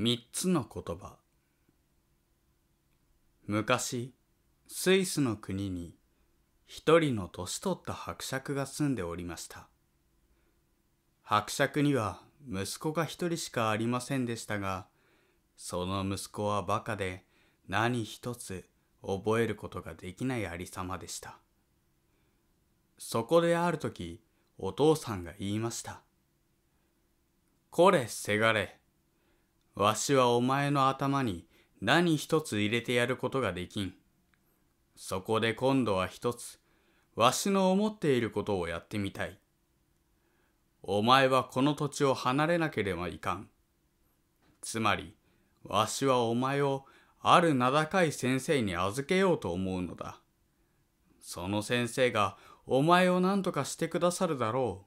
3つの言葉昔スイスの国に一人の年取った伯爵が住んでおりました伯爵には息子が一人しかありませんでしたがその息子はバカで何一つ覚えることができないありさまでしたそこである時お父さんが言いました「これせがれ」わしはお前の頭に何一つ入れてやることができん。そこで今度は一つ、わしの思っていることをやってみたい。お前はこの土地を離れなければいかん。つまり、わしはお前をある名高い先生に預けようと思うのだ。その先生がお前を何とかしてくださるだろ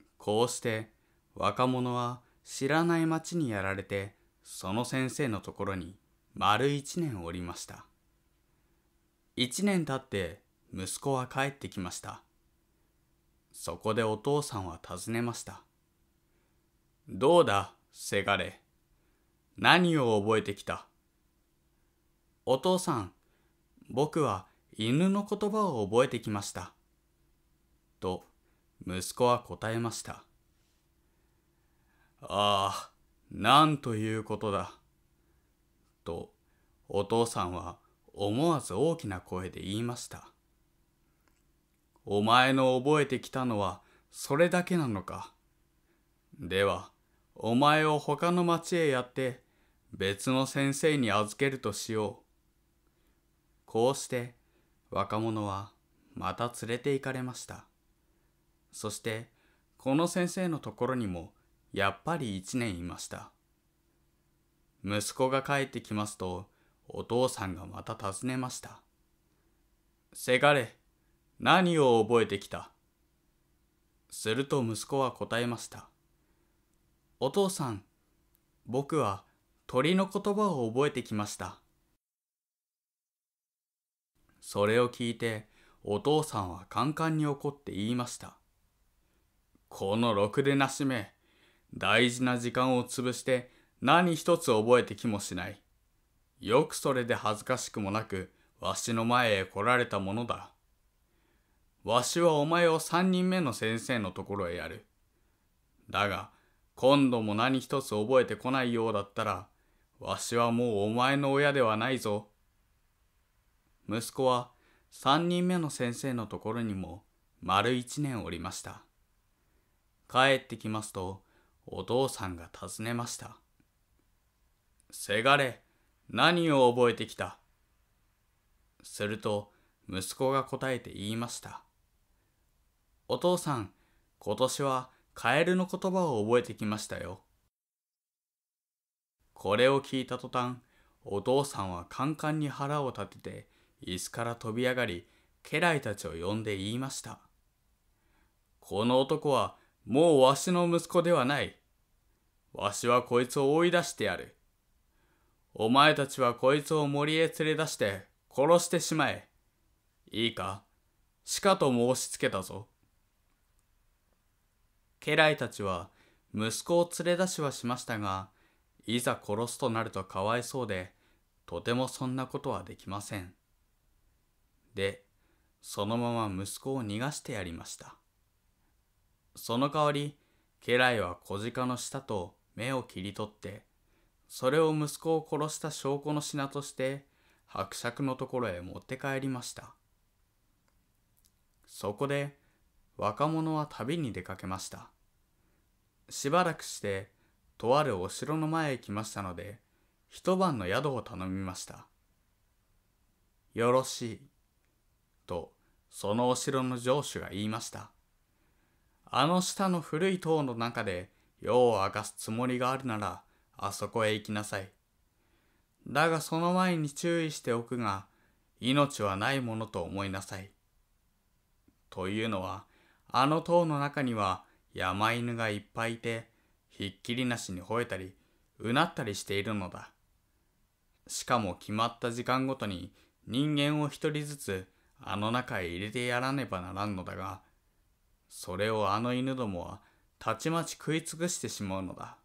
う。こうして若者は知らない町にやられてその先生のところに丸一年おりました一年経って息子は帰ってきましたそこでお父さんは尋ねましたどうだせがれ何を覚えてきたお父さん僕は犬の言葉を覚えてきましたと息子は答えましたああ、なんということだ。と、お父さんは思わず大きな声で言いました。お前の覚えてきたのはそれだけなのか。では、お前を他の町へやって別の先生に預けるとしよう。こうして若者はまた連れて行かれました。そしてこの先生のところにもやっぱり一年いました。息子が帰ってきますと、お父さんがまた尋ねました。せがれ、何を覚えてきたすると息子は答えました。お父さん、僕は鳥の言葉を覚えてきました。それを聞いて、お父さんはカンカンに怒って言いました。このろくでなしめ、大事な時間を潰して何一つ覚えてきもしない。よくそれで恥ずかしくもなく、わしの前へ来られたものだ。わしはお前を三人目の先生のところへやる。だが、今度も何一つ覚えてこないようだったら、わしはもうお前の親ではないぞ。息子は三人目の先生のところにも丸一年おりました。帰ってきますと、お父さんが尋ねました。せがれ、何を覚えてきたすると、息子が答えて言いました。お父さん、今年はカエルの言葉を覚えてきましたよ。これを聞いた途端、お父さんはカンカンに腹を立てて、椅子から飛び上がり、家来たちを呼んで言いました。この男はもうわしの息子ではない。わしはこいつを追い出してやる。お前たちはこいつを森へ連れ出して殺してしまえ。いいか、しかと申しつけたぞ。家来たちは息子を連れ出しはしましたが、いざ殺すとなるとかわいそうで、とてもそんなことはできません。で、そのまま息子を逃がしてやりました。その代わり、家来は小鹿の舌と目を切り取って、それを息子を殺した証拠の品として、伯爵のところへ持って帰りました。そこで、若者は旅に出かけました。しばらくして、とあるお城の前へ来ましたので、一晩の宿を頼みました。よろしい。と、そのお城の城主が言いました。あの下の古い塔の中で夜を明かすつもりがあるなら、あそこへ行きなさい。だがその前に注意しておくが、命はないものと思いなさい。というのは、あの塔の中には山犬がいっぱいいて、ひっきりなしに吠えたり、うなったりしているのだ。しかも決まった時間ごとに人間を一人ずつあの中へ入れてやらねばならんのだが、それをあの犬どもはたちまち食い尽くしてしまうのだ。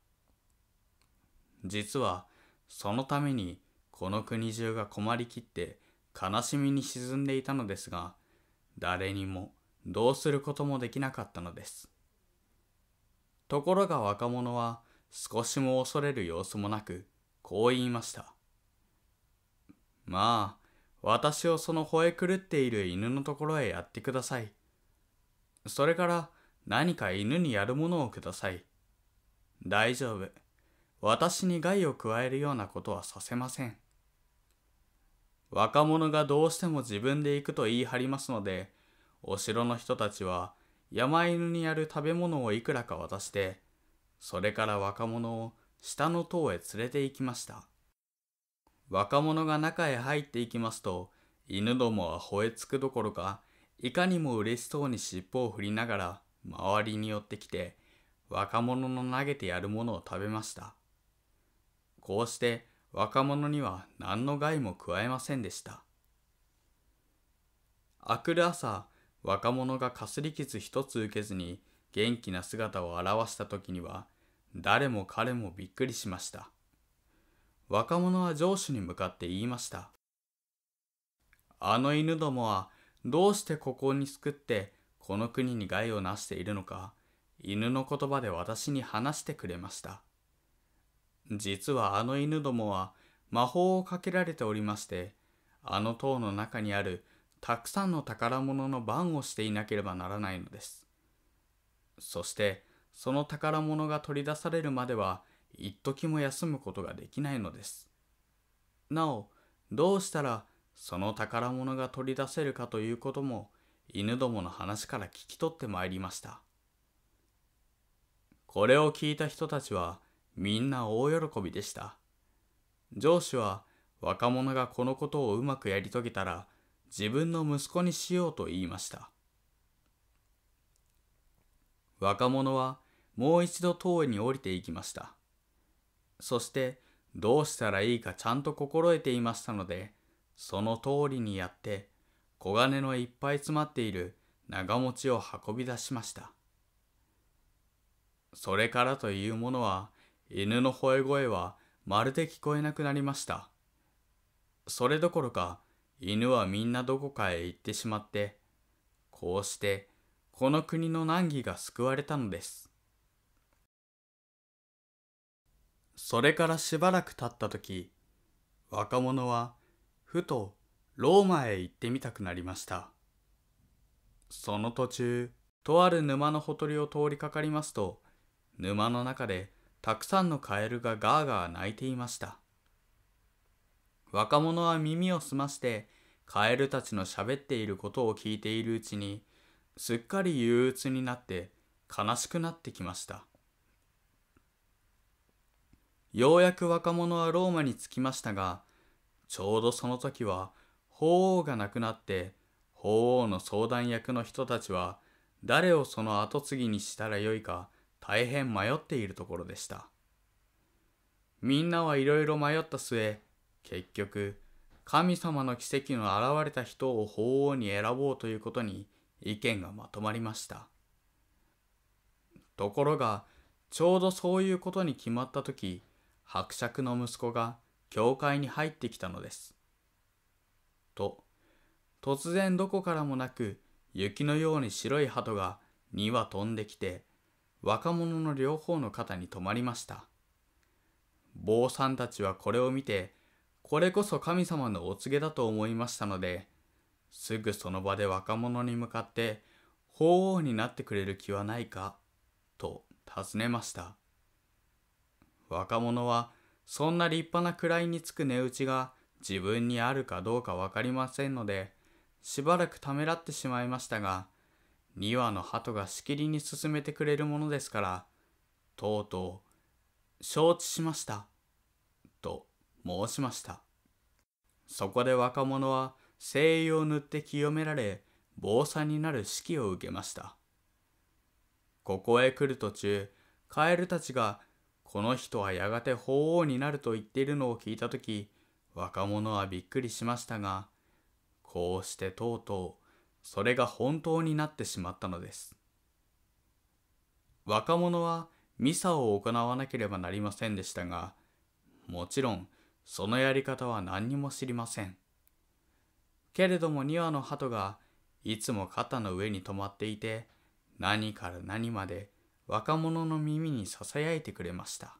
実はそのためにこの国中が困りきって悲しみに沈んでいたのですが、誰にもどうすることもできなかったのです。ところが若者は少しも恐れる様子もなく、こう言いました。まあ、私をその吠え狂っている犬のところへやってください。それから何か犬にやるものをください。大丈夫。私に害を加えるようなことはさせません。若者がどうしても自分で行くと言い張りますので、お城の人たちは山犬にやる食べ物をいくらか渡して、それから若者を下の塔へ連れて行きました。若者が中へ入っていきますと、犬どもは吠えつくどころか、いかにも嬉しそうに尻尾を振りながら周りに寄ってきて若者の投げてやるものを食べました。こうして若者には何の害も加えませんでした。あくる朝、若者がかすり傷一つ受けずに元気な姿を現した時には誰も彼もびっくりしました。若者は上司に向かって言いました。あの犬どもはどうしてここに救ってこの国に害をなしているのか犬の言葉で私に話してくれました実はあの犬どもは魔法をかけられておりましてあの塔の中にあるたくさんの宝物の番をしていなければならないのですそしてその宝物が取り出されるまでは一時も休むことができないのですなおどうしたらその宝物が取り出せるかということも犬どもの話から聞き取ってまいりました。これを聞いた人たちはみんな大喜びでした。上司は若者がこのことをうまくやり遂げたら自分の息子にしようと言いました。若者はもう一度塔に降りていきました。そしてどうしたらいいかちゃんと心得ていましたので、その通りにやって黄金のいっぱい詰まっている長持ちを運び出しました。それからというものは犬の吠え声はまるで聞こえなくなりました。それどころか犬はみんなどこかへ行ってしまって、こうしてこの国の難儀が救われたのです。それからしばらく経った時、若者はふとローマへ行ってみたくなりました。その途中、とある沼のほとりを通りかかりますと、沼の中でたくさんのカエルがガーガー鳴いていました。若者は耳を澄ましてカエルたちの喋っていることを聞いているうちにすっかり憂鬱になって悲しくなってきましたようやく若者はローマに着きましたがちょうどその時は法皇が亡くなって法皇の相談役の人たちは誰をその跡継ぎにしたらよいか大変迷っているところでした。みんなはいろいろ迷った末、結局、神様の奇跡の現れた人を法王に選ぼうということに意見がまとまりました。ところが、ちょうどそういうことに決まった時、伯爵の息子が教会に入ってきたのです。と、突然どこからもなく雪のように白い鳩が2羽飛んできて、若者の両方の肩に止まりました。坊さんたちはこれを見て、これこそ神様のお告げだと思いましたので、すぐその場で若者に向かって、法王になってくれる気はないか、と尋ねました。若者はそんな立派な位につく値打ちが自分にあるかどうか分かりませんので、しばらくためらってしまいましたが、2羽の鳩がしきりに進めてくれるものですから、とうとう、承知しました、と申しました。そこで若者は精油を塗って清められ、坊さんになる指揮を受けました。ここへ来る途中、カエルたちがこの人はやがて法王になると言っているのを聞いた時若者はびっくりしましたがこうしてとうとうそれが本当になってしまったのです若者はミサを行わなければなりませんでしたがもちろんそのやり方は何にも知りませんけれども2羽の鳩がいつも肩の上に止まっていて何から何まで若者の耳に囁いてくれました。